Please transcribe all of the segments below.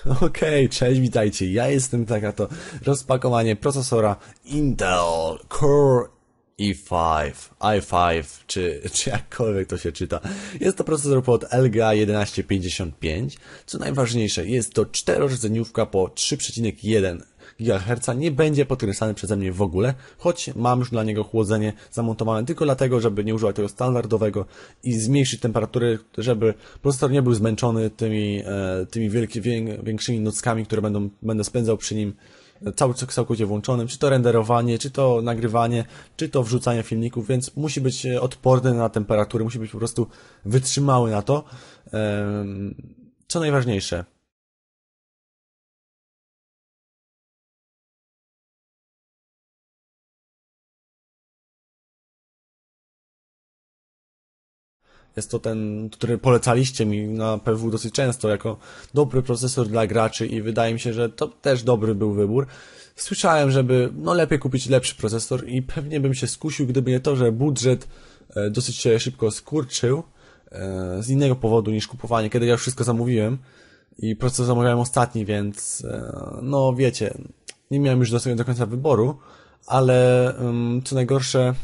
Okej, okay, cześć, witajcie. Ja jestem taka to rozpakowanie procesora Intel Core i5, i5, czy, czy jakkolwiek to się czyta. Jest to procesor pod LGA 1155. Co najważniejsze, jest to czterordzeniówka po 3,1 GHz nie będzie podkręcany przeze mnie w ogóle, choć mam już dla niego chłodzenie zamontowane tylko dlatego, żeby nie używać tego standardowego i zmniejszyć temperatury, żeby procesor nie był zmęczony tymi, e, tymi wielki, większymi nockami, które będą, będę spędzał przy nim e, cały całkowicie włączonym, czy to renderowanie, czy to nagrywanie, czy to wrzucanie filmików, więc musi być e, odporny na temperatury, musi być po prostu wytrzymały na to. Co najważniejsze, Jest to ten, który polecaliście mi na PW dosyć często jako dobry procesor dla graczy i wydaje mi się, że to też dobry był wybór. Słyszałem, żeby no lepiej kupić lepszy procesor i pewnie bym się skusił, gdyby nie to, że budżet e, dosyć się szybko skurczył e, z innego powodu niż kupowanie, kiedy ja już wszystko zamówiłem i procesor zamawiałem ostatni, więc e, no wiecie, nie miałem już do, do końca wyboru, ale mm, co najgorsze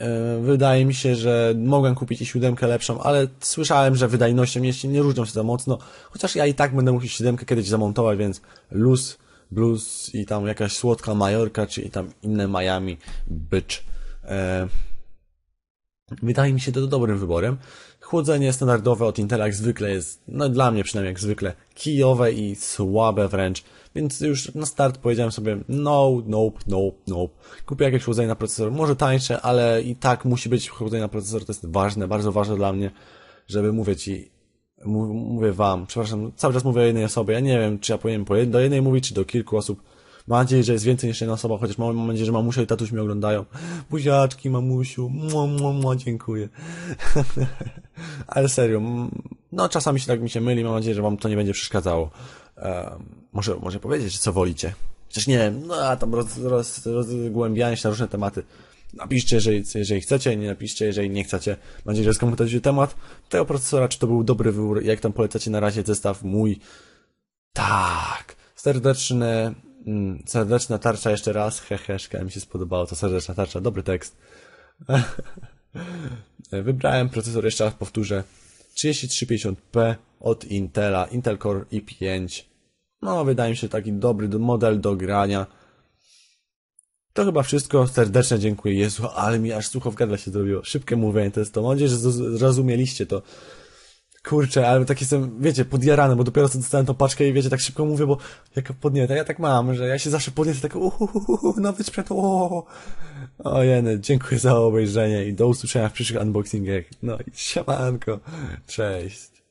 E, wydaje mi się, że mogłem kupić i siódemkę lepszą, ale słyszałem, że wydajnością jeszcze nie różnią się za mocno, chociaż ja i tak będę musiał siódemkę kiedyś zamontować, więc luz, blues i tam jakaś słodka Majorka, czy i tam inne Miami, bitch. E, wydaje mi się to dobrym wyborem. Chłodzenie standardowe od Intela jak zwykle jest, no dla mnie przynajmniej jak zwykle, kijowe i słabe wręcz, więc już na start powiedziałem sobie no, nope, nope, nope. Kupię jakieś chłodzenie na procesor, może tańsze, ale i tak musi być chłodzenie na procesor, to jest ważne, bardzo ważne dla mnie, żeby mówię Ci, mówię Wam, przepraszam, cały czas mówię o jednej osobie, ja nie wiem, czy ja powinienem do jednej mówić, czy do kilku osób, Mam nadzieję, że jest więcej niż jedna osoba, chociaż mam, mam nadzieję, że mamusia i tatuś mnie oglądają. Buziaczki, mamusiu, mua, mua, mua, dziękuję. Ale serio, no czasami się tak mi się myli, mam nadzieję, że wam to nie będzie przeszkadzało. E, może, może powiedzieć, co wolicie. Chociaż nie wiem, no a tam roz, roz, rozgłębianie się na różne tematy. Napiszcie, jeżeli, jeżeli chcecie, nie napiszcie, jeżeli nie chcecie. Mam nadzieję, że skomentujecie temat tego procesora, czy to był dobry wybór, jak tam polecacie na razie zestaw mój. Tak, serdeczne, mm, serdeczna tarcza jeszcze raz, heheszka, mi się spodobało, to serdeczna tarcza, dobry tekst. Wybrałem procesor, jeszcze raz powtórzę, 3350P od Intela, Intel Core i5. No, wydaje mi się taki dobry model do grania. To chyba wszystko. Serdecznie dziękuję. Jezu, ale mi aż sucho w gardle się zrobiło. Szybkie mówienie to Mam nadzieję, że zrozumieliście to kurczę, ale tak jestem, wiecie, podjarany, bo dopiero co dostałem tą paczkę i wiecie, tak szybko mówię, bo jak podnieta, ja tak mam, że ja się zawsze podniecę tak uhuhuhu, nowy sprzęt, o, o jeny, dziękuję za obejrzenie i do usłyszenia w przyszłych unboxingach. No i siemanko, cześć.